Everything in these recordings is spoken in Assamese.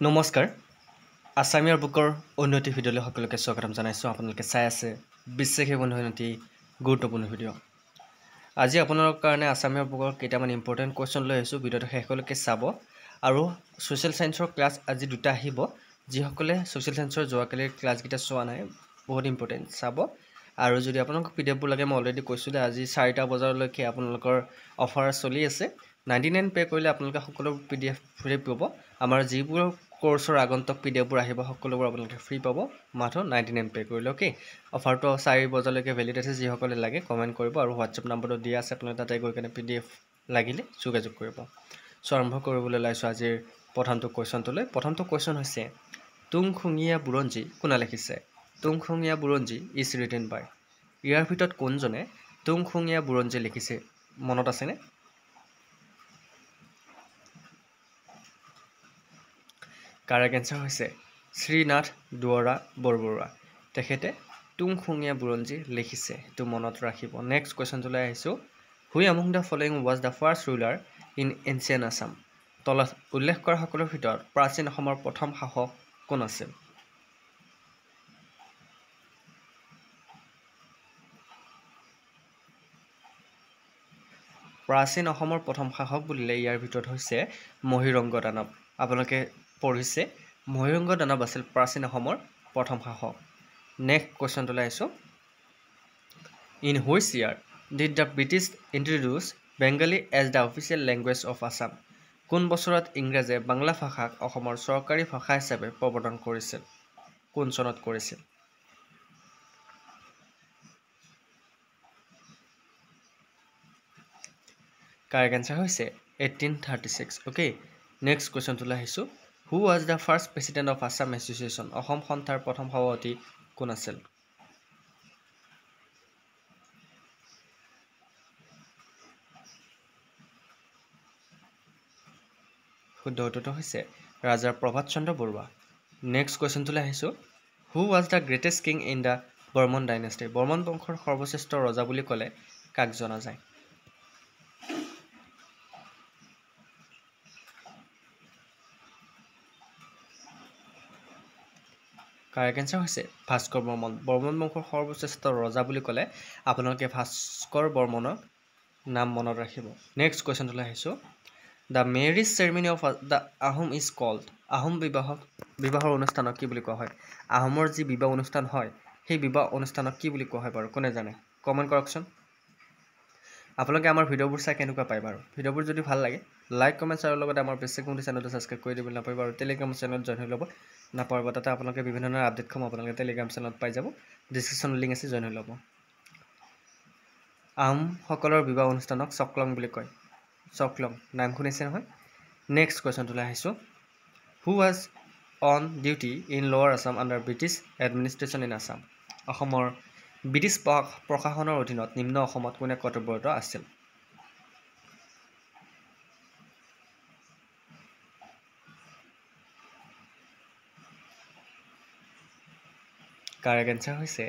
নমস্কাৰ আছামীয়া বুকৰ উন্নতি ভিডিঅ'লৈ সকলোকে স্বাগতম জনাইছোঁ আপোনালোকে চাই আছে বন্ধু উন্নতি গুৰুত্বপূৰ্ণ ভিডিঅ' আজি আপোনালোকৰ কাৰণে আছামীয়া বুকৰ কেইটামান ইম্পৰ্টেণ্ট কুৱেশ্যন লৈ আহিছোঁ ভিডিঅ'টো শেষলৈকে চাব আৰু ছ'চিয়েল ছায়েন্সৰ ক্লাছ আজি দুটা আহিব যিসকলে ছ'চিয়েল ছায়েন্সৰ যোৱাকালি ক্লাছকেইটা চোৱা নাই বহুত ইম্পৰ্টেণ্ট চাব আৰু যদি আপোনালোকক পি ডি এফবোৰ লাগে মই অলৰেডি কৈছোঁ যে আজি চাৰিটা বজাৰলৈকে আপোনালোকৰ অফাৰ চলি আছে নাইণ্টি নাইন পে' কৰিলে আপোনালোকে সকলো পি ডি এফ ফ্ৰী পাব আমাৰ যিবোৰ কোৰ্চৰ আগন্তক পি ডি এফবোৰ আহিব সকলোবোৰ আপোনালোকে ফ্ৰী পাব মাথো নাইণ্টিন এম পে' কৰিলে অ'কে অফাৰটো চাৰি বজালৈকে ভেলিড আছে যিসকলে লাগে কমেণ্ট কৰিব আৰু হোৱাটছআপ নম্বৰটো দিয়া আছে আপোনালোকে তাতে গৈ কেনে পি ডি এফ লাগিলে যোগাযোগ কৰিব চ' আৰম্ভ কৰিবলৈ ওলাইছোঁ আজিৰ প্ৰথমটো কুৱেশ্যনটোলৈ প্ৰথমটো কুৱেশ্যন হৈছে তুংখুঙীয়া বুৰঞ্জী কোনে লিখিছে তুংখুঙীয়া বুৰঞ্জী ইজ ৰিটেন বাই ইয়াৰ ভিতৰত কোনজনে তুংখুঙীয়া বুৰঞ্জী লিখিছে মনত আছেনে কাৰ কেঞ্চাৰ হৈছে শ্ৰীনাথ দুৱৰা বৰবৰুৱা তেখেতে টুংখুঙীয়া বুৰঞ্জী লিখিছে সেইটো মনত ৰাখিব নেক্সট কুৱেশ্যনটোলৈ আহিছোঁ who among the following was the first ruler in ancient Assam তলত উল্লেখ কৰা সকলৰ ভিতৰত প্ৰাচীন অসমৰ প্ৰথম শাসক কোন আছিল প্ৰাচীন অসমৰ প্ৰথম শাসক বুলিলে ইয়াৰ ভিতৰত হৈছে মহীৰংগ দানৱ আপোনালোকে পঢ়িছে ময়ূৰংগ দানৱ আছিল প্ৰাচীন অসমৰ প্ৰথম শাসক নেক্সট কুৱেশ্যনটোলৈ আহিছোঁ in which year did the British introduce Bengali as the official language of Assam কোন বছৰত ইংৰাজে বাংলা ভাষাক অসমৰ চৰকাৰী ভাষা হিচাপে প্ৰৱৰ্তন কৰিছিল কোন চনত কৰিছিল কাৰেক্ট এনচাৰ হৈছে eighteen thirty six okay next কুৱেশ্যনটোলৈ আহিছোঁ who was the first president of Assam association Assam সন্থাৰ প্ৰথম সভাপতি কোন আছিল শুদ্ধ উত্তৰটো হৈছে ৰাজা প্ৰভাত চন্দ্ৰ বৰুৱা নেক্সট কুৱেশ্যনটোলৈ আহিছোঁ who was the greatest king in the Varman dynasty Varman বংশৰ সৰ্বশ্ৰেষ্ঠ ৰজা বুলি ক'লে কাক জনা যায় কাৰ কেঞ্চাৰ হৈছে ভাস্কৰ বৰ্মন বৰ্মন বংশৰ সৰ্বশ্ৰেষ্ঠ ৰজা বুলি ক'লে আপোনালোকে ভাস্কৰ বৰ্মনক নাম মনত ৰাখিব নেক্সট কুৱেশ্যনটোলৈ আহিছোঁ the marriage ceremony of the Ahom is called Ahom বিবাহক বিবাহৰ অনুষ্ঠানক কি বুলি কোৱা হয় আহোমৰ যি বিবাহ অনুষ্ঠান হয় সেই বিবাহ অনুষ্ঠানক কি বুলি কোৱা হয় বাৰু কোনে জানে কমেণ্ট কৰকচোন আপোনালোকে আমাৰ ভিডিঅ'বোৰ চাই কেনেকুৱা পায় বাৰু ভিডিঅ'বোৰ যদি ভাল লাগে লাইক কমেণ্ট আৰু লগতে আমাৰ বেছি কোনটো চেনেলটো ছাবস্ক্ৰাইব কৰি দিবলৈ নাপাৰিব আৰু টেলিগ্ৰাম চেনেলত জইন হৈ ল'ব নাপাৰিব তাতে আপোনালোকে বিভিন্ন ধৰণৰ আপডেটসমূহ আপোনালোকে টেলিগ্ৰাম চেনেলত পাই যাব ডিছক্ৰিপশ্যনত লিংক আছে জইন হৈ ল'ব আহোমসকলৰ বিবাহ অনুষ্ঠানক চকলং বুলি কয় চকলং নাম শুনিছে নহয় নেক্সট কুৱেশ্যনটোলৈ আহিছোঁ who was on duty in lower Assam under British administration in Assam অসমৰ ব্ৰিটিছ প্ৰশাসনৰ অধীনত নিম্ন অসমত কোনে কৰ্তব্যৰত আছিল কাৰ এনচাৰ হৈছে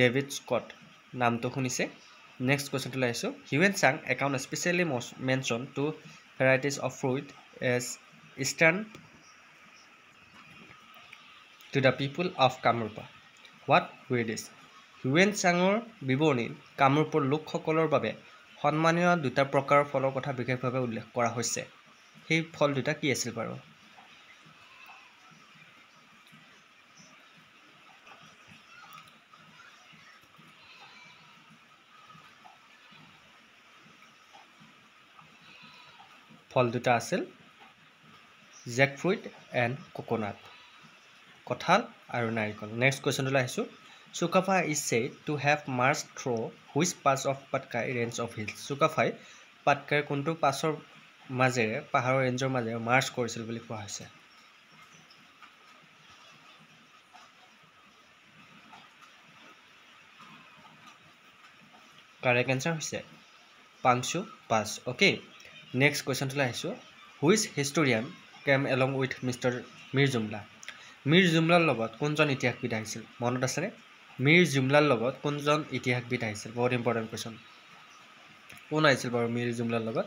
ডেভিড স্কট নামটো শুনিছে নেক্সট কুৱেশ্যনটো লৈ আহিছোঁ Hiuen Tsang account specially mention to varieties of fruit as eastern to the people of Kamarupa what with is Hiuen চাঙৰ বিৱৰণীত কামৰূপৰ লোকসকলৰ বাবে সন্মানীয় দুটা প্ৰকাৰৰ ফলৰ কথা বিশেষভাৱে উল্লেখ কৰা হৈছে সেই ফল দুটা কি আছিল বাৰু ফল দুটা আছিল জেক ফ্ৰুইট এণ্ড কোকোনাট কঁঠাল আৰু নাৰিকল নেক্সট কুৱেশ্যনটোলৈ আহিছোঁ Sukaphaa is said to have march through' which pass of Patkai range of hills চুকাফাই পাটকাইৰ কোনটো পাছৰ মাজেৰে পাহাৰৰ ৰেঞ্জৰ মাজেৰে মাৰ্চ কৰিছিল বুলি কোৱা হৈছে কাৰেক্ট এনচাৰ হৈছে পাংচু পাছ অ'কে নেক্সট কুৱেশ্যনটোলৈ আহিছোঁ which historian came along with mister Mir Jumla Mir জুমলাৰ লগত কোনজন ইতিহাসবিদ আহিছিল মনত আছেনে মীৰ জুমলাৰ লগত কোনজন ইতিহাসবিদ আহিছিল বহুত ইম্পৰ্টেণ্ট কুৱেশ্যন কোন আহিছিল বাৰু মীৰ জুমলাৰ লগত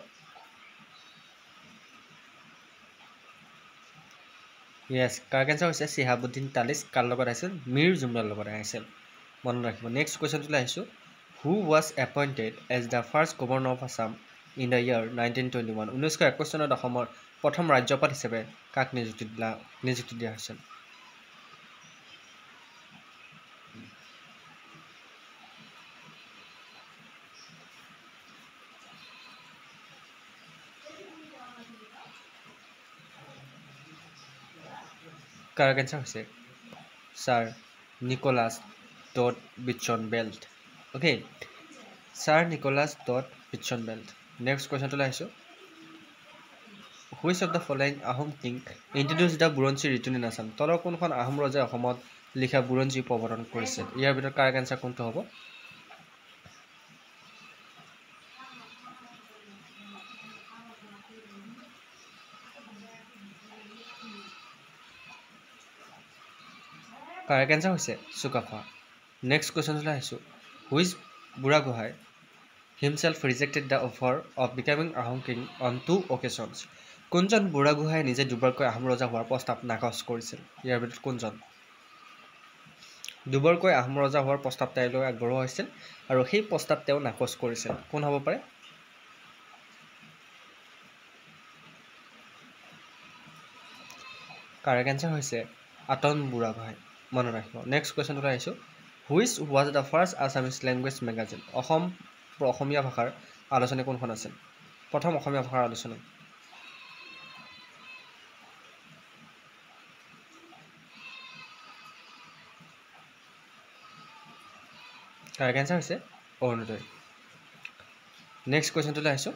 য়েছ কাৰ কেঞ্চাৰ হৈছে শ্বিহাবুদ্দিন তালিচ কাৰ লগত আহিছিল মীৰ জুমলাৰ লগত আহিছিল মনত ৰাখিব নেক্সট কুৱেশ্যনটোলৈ আহিছোঁ who was appointed as the first governor of Assam in the year nineteen twenty one ঊনৈছশ একৈছ চনত অসমৰ প্ৰথম ৰাজ্যপাল হিচাপে কাক নিযুক্তি দিলা নিযুক্তি দিয়া হৈছিল কাৰক এঞ্চাৰ হৈছে sir Nicholas Dodd Beatson Bell okay sir Nicholas Dodd Beatson Bell next কুৱেশ্যনটোলৈ আহিছোঁ which of the following Ahom king introduced the Buranji ৰিটু ইন আছাম তলৰ কোনখন আহোম ৰজাই অসমত লিখা বুৰঞ্জী প্ৰৱৰ্তন কৰিছে ইয়াৰ ভিতৰত কাৰ এনচাৰ কোনটো হ'ব কাৰ এনচাৰ হৈছে চুকাফা নেক্সট কুৱেশ্যনটোলৈ আহিছোঁ which Burhagohain himself rejected the offer of becoming Ahom king on two occasions কোনজন বুঢ়াগোহাঁই নিজে দুবাৰকৈ আহোম ৰজা হোৱাৰ প্ৰস্তাৱ নাকচ কৰিছিল ইয়াৰ ভিতৰত কোনজন দুবাৰকৈ আহোম ৰজা হোৱাৰ প্ৰস্তাৱ তেওঁলৈ আগবঢ়োৱা হৈছিল আৰু সেই প্ৰস্তাৱ তেওঁ নাকচ কৰিছিল কোন হ'ব পাৰে কাৰেক্ট এঞ্চাৰ হৈছে আতন বুঢ়াগোহাঁই মনত ৰাখিব নেক্সট কুৱেশ্যনটোলৈ আহিছোঁ which was the first Assamese language magazine Assam Assamese ভাষাৰ আলোচনী কোনখন আছিল প্ৰথম অসমীয়া ভাষাৰ আলোচনী কাৰেক্ট এনচাৰ হৈছে অৰুণোদয় নেক্সট কুৱেশ্যনটোলৈ আহিছোঁ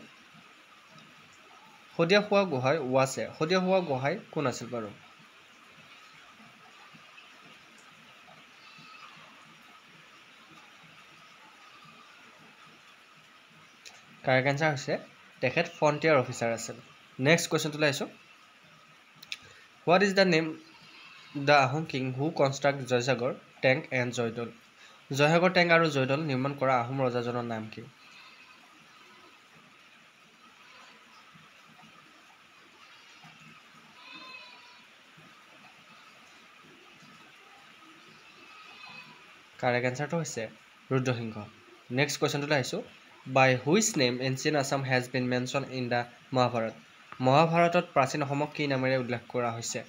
শদিয়া হোৱা গোহাঁই ৱাছে শদিয়া হোৱা গোহাঁই কোন আছিল বাৰু কাৰেক্ট এনচাৰ হৈছে তেখেত ফ্ৰণ্টিয়াৰ অফিচাৰ আছিল নেক্সট কুৱেশ্যনটো ওলাইছোঁ what is the name the Ahom king who construct Joysagar tank and Joydoul Joysagar tank আৰু জয়দৌল নিৰ্মাণ কৰা আহোম ৰজাজনৰ নাম কি কাৰেক্ট এনচাৰটো হৈছে ৰুদ্ৰসিংহ নেক্সট কুৱেশ্যনটোলৈ আহিছোঁ by which name ancient Assam has been mention in the Mahabharata মহাভাৰতত প্ৰাচীন অসমক কি নামেৰে উল্লেখ কৰা হৈছে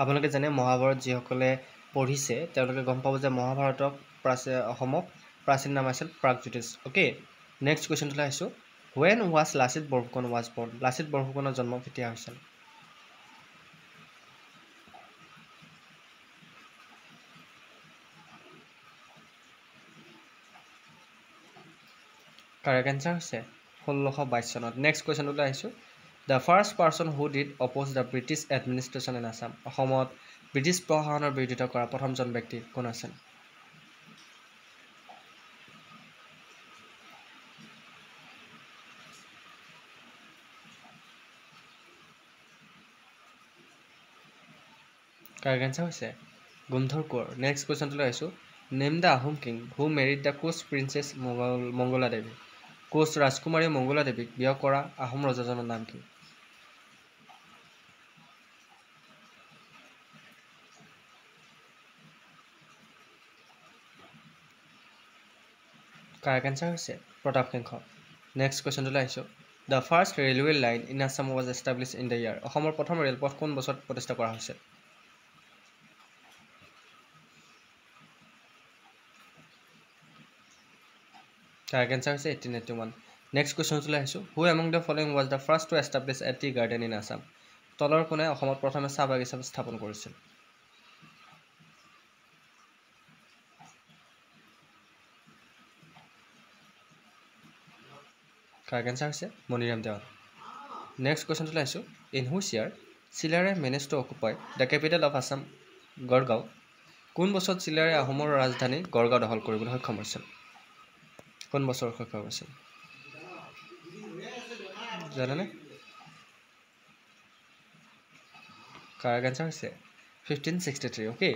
আপোনালোকে জানে মহাভাৰত যিসকলে পঢ়িছে তেওঁলোকে গম পাব যে মহাভাৰতক অসমক প্ৰাচীন নাম আছিল প্ৰাগজ্যোতিষ অ'কে নেক্সট কুৱেশ্যনটোলৈ আহিছোঁ when was Lachit Borphukan was born Lachit বৰফুকনৰ জন্ম কেতিয়া হৈছিল কাৰেক্ট এনচাৰ হৈছে ষোল্লশ বাইছ চনত নেক্সট কুৱেশ্যনটোলৈ আহিছোঁ the first person who did oppose the British administration in Assam অসমত ব্ৰিটিছ প্ৰশাসনৰ বিৰোধিতা কৰা প্ৰথমজন ব্যক্তি কোন আছিল কাৰেক্ট এনচাৰ হৈছে গুণ্ধৰ কোঁৱৰ নেক্সট কুৱেশ্যনটোলৈ আহিছোঁ name the Ahom king who married the Koch princess Mangal Mangala Devi Koch ৰাজকুমাৰী মংগলাদেৱীক বিয় কৰা আহোম ৰজাজনৰ নাম কি কাৰেক্ট এঞ্চাৰ হৈছে প্ৰতাপ সিংহ নেক্সট কুৱেশ্যনটোলৈ আহিছোঁ the first railway line in Assam was establish in the year অসমৰ প্ৰথম ৰেলপথ কোন বছৰত প্ৰতিষ্ঠা কৰা হৈছে কাৰেক্ট এনচাৰ হৈছে eighteen eighty one next question চলাই আহিছোঁ who among the following was the first to establish a tea garden in Assam তলৰ কোনে অসমত প্ৰথমে চাহ বাগিচা স্থাপন কৰিছিল কাৰেক্ট এনচাৰ হৈছে মণিৰাম দেৱান নেক্সট কুৱেশ্যনটোলৈ আহিছোঁ ইন হুইচ ইয়াৰ চিলাৰে manage to occupy the capital of Assam Garhgaon কোন বছৰত চিলাৰে আহোমৰ ৰাজধানী গড়গাঁও দখল কৰিবলৈ সক্ষম হৈছিল কোন বছৰ শৈশৱ আছিল জানেনে কাৰেক্ট এঞ্চাৰ হৈছে fifteen sixty three okay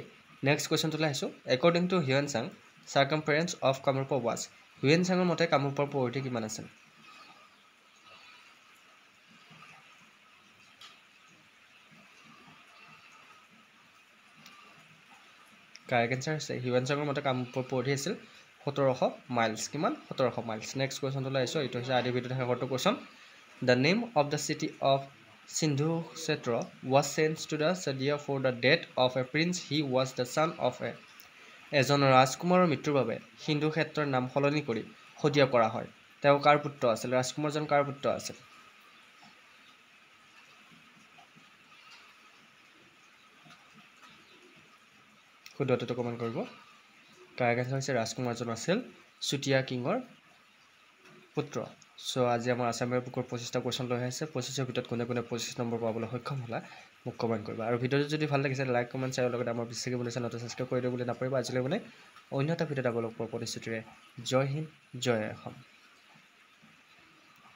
next কুৱেশ্যনটোলৈ আহিছোঁ according to Hiuen Tsang circumference of কামৰূপৰ ৱাজ হিউৱেন চাঙৰ মতে কামৰূপৰ পৰিধি কিমান আছিল কাৰেক্ট এঞ্চাৰ হৈছে হিউৱেন চাঙৰ মতে কামৰূপৰ পৰিধি আছিল সোতৰশ মাইলছ কিমান সোতৰশ মাইলছ নেক্সট কুৱেশ্যনটো ওলাইছোঁ এইটো হৈছে আদি ভিডিঅ'ত শেষৰটো question the name of the city of Sindhu Kshetra was change to the Sadiya for the death of a prince he was the son of a এজন ৰাজকুমাৰৰ মৃত্যুৰ বাবে সিন্ধু ক্ষেত্ৰৰ নাম সলনি কৰি সদিয়া কৰা হয় তেওঁ কাৰ পুত্ৰ আছিল ৰাজকুমাৰজন কাৰ পুত্ৰ আছিল কৰিব তাৰ কথা হৈছে ৰাজকুমাৰজন আছিল চুতীয়া কিঙৰ পুত্ৰ চ' আজি আমাৰ আছামৰ বুকৰ পঁচিছটা কুৱেশ্যন লৈ আছে পঁচিছৰ ভিতৰত কোনে কোনে পঁচিছ নম্বৰ পাবলৈ সক্ষম হ'লা মোক কমেণ্ট কৰিবা আৰু ভিডিঅ'টো যদি ভাল লাগিছে লাইক কমেণ্ট শ্বেয়াৰ লগতে আমাৰ বিশ্বকে বুলি চেনেলটো ছাবস্ক্ৰাইব কৰি দিবলৈ নাপাৰিব আজিলৈ মানে অন্য এটা ভিডিঅ'ত আগলোকৰ প্ৰতিশ্ৰুতিৰে জয় হিন্দ জয় অসম